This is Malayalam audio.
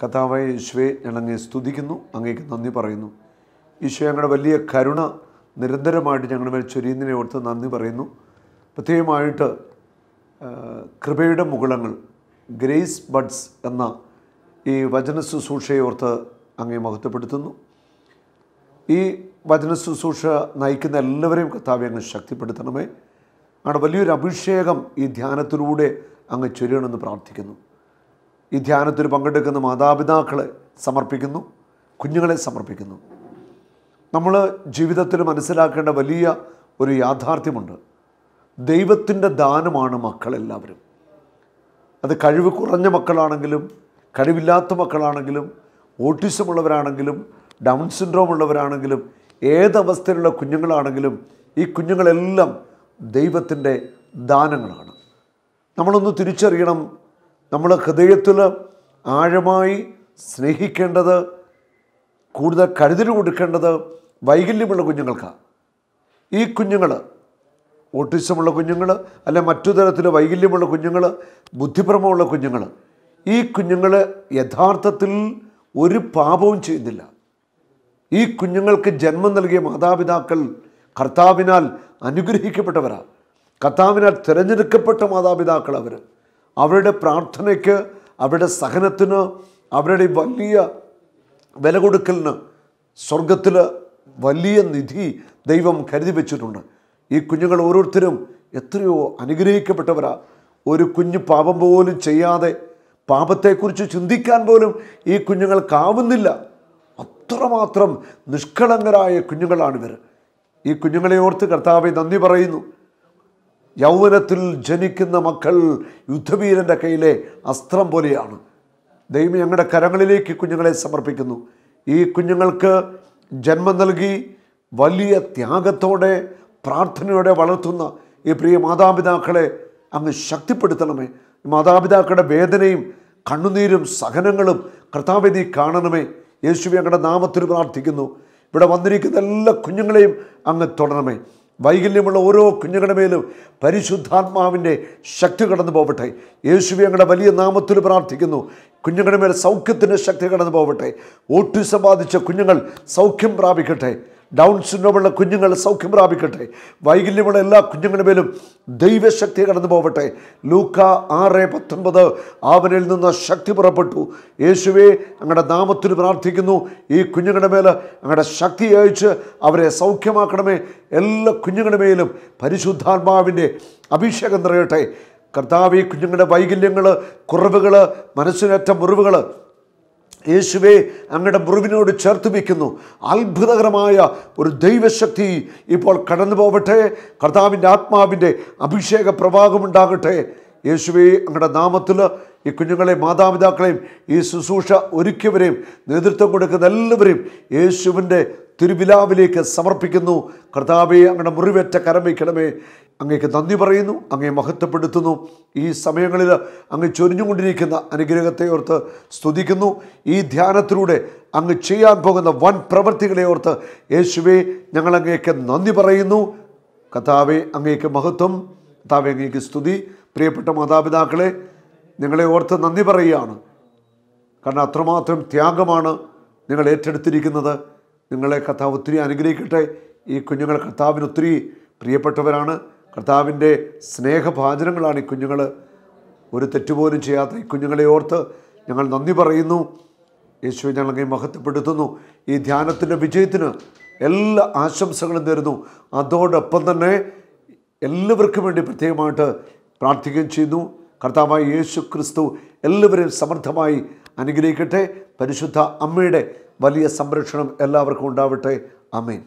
കഥാവായ യേശുവെ ഞാൻ അങ്ങനെ സ്തുതിക്കുന്നു അങ്ങേക്ക് നന്ദി പറയുന്നു ഈശോ ഞങ്ങളുടെ വലിയ കരുണ നിരന്തരമായിട്ട് ഞങ്ങളുടെ മേൽ ചൊരിയുന്നതിനെ ഓർത്ത് നന്ദി പറയുന്നു പ്രത്യേകമായിട്ട് കൃപയുടെ മുകുളങ്ങൾ ഗ്രേസ് ബഡ്സ് എന്ന ഈ വചന ശുശ്രൂഷയെ ഓർത്ത് അങ്ങേ മഹത്വപ്പെടുത്തുന്നു ഈ വചന ശുശ്രൂഷ നയിക്കുന്ന എല്ലാവരെയും കർത്താവെ അങ്ങ് ശക്തിപ്പെടുത്തണമേ അങ്ങനെ വലിയൊരു അഭിഷേകം ഈ ധ്യാനത്തിലൂടെ അങ്ങ് ചൊരിയണമെന്ന് പ്രാർത്ഥിക്കുന്നു ഈ ധ്യാനത്തിൽ പങ്കെടുക്കുന്ന മാതാപിതാക്കളെ സമർപ്പിക്കുന്നു കുഞ്ഞുങ്ങളെ സമർപ്പിക്കുന്നു നമ്മൾ ജീവിതത്തിൽ മനസ്സിലാക്കേണ്ട വലിയ ഒരു യാഥാർത്ഥ്യമുണ്ട് ദൈവത്തിൻ്റെ ദാനമാണ് മക്കളെല്ലാവരും അത് കഴിവ് കുറഞ്ഞ മക്കളാണെങ്കിലും കഴിവില്ലാത്ത മക്കളാണെങ്കിലും ഓട്ടിസം ഉള്ളവരാണെങ്കിലും ഡൗൺ സിൻഡ്രോം ഉള്ളവരാണെങ്കിലും ഏതവസ്ഥയിലുള്ള കുഞ്ഞുങ്ങളാണെങ്കിലും ഈ കുഞ്ഞുങ്ങളെല്ലാം ദൈവത്തിൻ്റെ ദാനങ്ങളാണ് നമ്മളൊന്ന് തിരിച്ചറിയണം നമ്മുടെ ഹൃദയത്തിൽ ആഴമായി സ്നേഹിക്കേണ്ടത് കൂടുതൽ കരുതൽ കൊടുക്കേണ്ടത് വൈകല്യമുള്ള കുഞ്ഞുങ്ങൾക്കാണ് ഈ കുഞ്ഞുങ്ങൾ ഓട്ടിസമുള്ള കുഞ്ഞുങ്ങൾ അല്ലെ മറ്റു തരത്തിൽ വൈകല്യമുള്ള കുഞ്ഞുങ്ങൾ ബുദ്ധിപ്രമമുള്ള കുഞ്ഞുങ്ങൾ ഈ കുഞ്ഞുങ്ങൾ യഥാർത്ഥത്തിൽ ഒരു പാപവും ചെയ്യുന്നില്ല ഈ കുഞ്ഞുങ്ങൾക്ക് ജന്മം നൽകിയ മാതാപിതാക്കൾ കർത്താവിനാൽ അനുഗ്രഹിക്കപ്പെട്ടവരാണ് കർത്താവിനാൽ തിരഞ്ഞെടുക്കപ്പെട്ട മാതാപിതാക്കൾ അവർ അവരുടെ പ്രാർത്ഥനയ്ക്ക് അവരുടെ സഹനത്തിന് അവരുടെ വലിയ വില കൊടുക്കലിന് സ്വർഗത്തിൽ വലിയ നിധി ദൈവം കരുതി വെച്ചിട്ടുണ്ട് ഈ കുഞ്ഞുങ്ങൾ ഓരോരുത്തരും എത്രയോ അനുഗ്രഹിക്കപ്പെട്ടവരാ ഒരു കുഞ്ഞ് പാപം പോലും ചെയ്യാതെ പാപത്തെക്കുറിച്ച് ചിന്തിക്കാൻ പോലും ഈ കുഞ്ഞുങ്ങൾക്കാവുന്നില്ല അത്രമാത്രം നിഷ്കളങ്കരായ കുഞ്ഞുങ്ങളാണിവർ ഈ കുഞ്ഞുങ്ങളെ ഓർത്ത് കർത്താവെ നന്ദി പറയുന്നു യൗവനത്തിൽ ജനിക്കുന്ന മക്കൾ യുദ്ധവീരൻ്റെ കയ്യിലെ അസ്ത്രം പോലെയാണ് ദൈവം ഞങ്ങളുടെ കരങ്ങളിലേക്ക് കുഞ്ഞുങ്ങളെ സമർപ്പിക്കുന്നു ഈ കുഞ്ഞുങ്ങൾക്ക് ജന്മം നൽകി വലിയ ത്യാഗത്തോടെ പ്രാർത്ഥനയോടെ വളർത്തുന്ന ഈ പ്രിയ മാതാപിതാക്കളെ അങ്ങ് ശക്തിപ്പെടുത്തണമേ മാതാപിതാക്കളുടെ വേദനയും കണ്ണുനീരും സഹനങ്ങളും കർത്താവിധി കാണണമേ യേശു ഞങ്ങളുടെ നാമത്തിൽ പ്രാർത്ഥിക്കുന്നു ഇവിടെ വന്നിരിക്കുന്ന എല്ലാ കുഞ്ഞുങ്ങളെയും അങ്ങ് തൊടണമേ വൈകല്യമുള്ള ഓരോ കുഞ്ഞുങ്ങളുടെ മേലും പരിശുദ്ധാത്മാവിൻ്റെ ശക്തി കടന്നു പോകട്ടെ യേശുവി ഞങ്ങളുടെ വലിയ നാമത്തിൽ പ്രാർത്ഥിക്കുന്നു കുഞ്ഞുങ്ങളുടെ മേൽ സൗഖ്യത്തിൻ്റെ ശക്തി കടന്നു പോകട്ടെ ഓട്ടിസം ബാധിച്ച കുഞ്ഞുങ്ങൾ സൗഖ്യം പ്രാപിക്കട്ടെ ഡൗൺ സിൻഡ്രോമുള്ള കുഞ്ഞുങ്ങൾ സൗഖ്യം പ്രാപിക്കട്ടെ വൈകല്യമുള്ള എല്ലാ കുഞ്ഞുങ്ങളുടെ മേലും ദൈവശക്തി കടന്നു പോവട്ടെ ലൂക്ക ആറ് പത്തൊൻപത് ആവനിൽ നിന്ന് ശക്തി പുറപ്പെട്ടു യേശുവെ അങ്ങയുടെ നാമത്തിന് പ്രാർത്ഥിക്കുന്നു ഈ കുഞ്ഞുങ്ങളുടെ മേൽ അങ്ങയുടെ ശക്തി അയച്ച് അവരെ സൗഖ്യമാക്കണമേ എല്ലാ കുഞ്ഞുങ്ങളുടെ മേലും പരിശുദ്ധാത്മാവിൻ്റെ അഭിഷേകം നിറയട്ടെ കർത്താവ് ഈ കുഞ്ഞുങ്ങളുടെ വൈകല്യങ്ങൾ കുറവുകൾ മനസ്സിനേറ്റ മുറിവുകൾ യേശുവെ അങ്ങയുടെ മുറിവിനോട് ചേർത്ത് വയ്ക്കുന്നു അത്ഭുതകരമായ ഒരു ദൈവശക്തി ഇപ്പോൾ കടന്നു പോവട്ടെ കർത്താവിൻ്റെ ആത്മാവിൻ്റെ അഭിഷേക പ്രവാഹമുണ്ടാകട്ടെ യേശുവെ അങ്ങയുടെ നാമത്തിൽ ഈ കുഞ്ഞുങ്ങളെ മാതാപിതാക്കളെയും ഈ ശുശ്രൂഷ ഒരുക്കിയവരെയും നേതൃത്വം കൊടുക്കുന്ന എല്ലാവരെയും യേശുവിൻ്റെ തിരുവിലാവിലേക്ക് സമർപ്പിക്കുന്നു കർത്താവെ അങ്ങനെ മുറിവേറ്റ കരമയ്ക്കണമേ അങ്ങേക്ക് നന്ദി പറയുന്നു അങ്ങേ മഹത്വപ്പെടുത്തുന്നു ഈ സമയങ്ങളിൽ അങ്ങ് ചൊരിഞ്ഞുകൊണ്ടിരിക്കുന്ന അനുഗ്രഹത്തെ ഓർത്ത് സ്തുതിക്കുന്നു ഈ ധ്യാനത്തിലൂടെ അങ്ങ് ചെയ്യാൻ പോകുന്ന വൻ പ്രവൃത്തികളെ ഓർത്ത് യേശുവെ ഞങ്ങൾ അങ്ങേക്ക് നന്ദി പറയുന്നു കഥാവെ അങ്ങേക്ക് മഹത്വം കഥാവെ അങ്ങേക്ക് സ്തുതി പ്രിയപ്പെട്ട മാതാപിതാക്കളെ നിങ്ങളെ ഓർത്ത് നന്ദി പറയുകയാണ് കാരണം അത്രമാത്രം ത്യാഗമാണ് നിങ്ങൾ ഏറ്റെടുത്തിരിക്കുന്നത് നിങ്ങളെ കർത്താവ് ഒത്തിരി അനുഗ്രഹിക്കട്ടെ ഈ കുഞ്ഞുങ്ങൾ കർത്താവിന് ഒത്തിരി പ്രിയപ്പെട്ടവരാണ് കർത്താവിൻ്റെ സ്നേഹഭാചനങ്ങളാണ് ഈ കുഞ്ഞുങ്ങൾ ഒരു തെറ്റുപോലും ചെയ്യാത്ത ഈ കുഞ്ഞുങ്ങളെ ഓർത്ത് ഞങ്ങൾ നന്ദി പറയുന്നു യേശുവെ ഞങ്ങളെ മഹത്വപ്പെടുത്തുന്നു ഈ ധ്യാനത്തിൻ്റെ വിജയത്തിന് എല്ലാ ആശംസകളും തരുന്നു അതോടൊപ്പം തന്നെ എല്ലാവർക്കും വേണ്ടി പ്രത്യേകമായിട്ട് പ്രാർത്ഥിക്കുകയും ചെയ്യുന്നു കർത്താവായ യേശു ക്രിസ്തു എല്ലാവരെയും സമർത്ഥമായി അനുഗ്രഹിക്കട്ടെ പരിശുദ്ധ അമ്മയുടെ വലിയ സംരക്ഷണം എല്ലാവർക്കും ഉണ്ടാവട്ടെ അമീൻ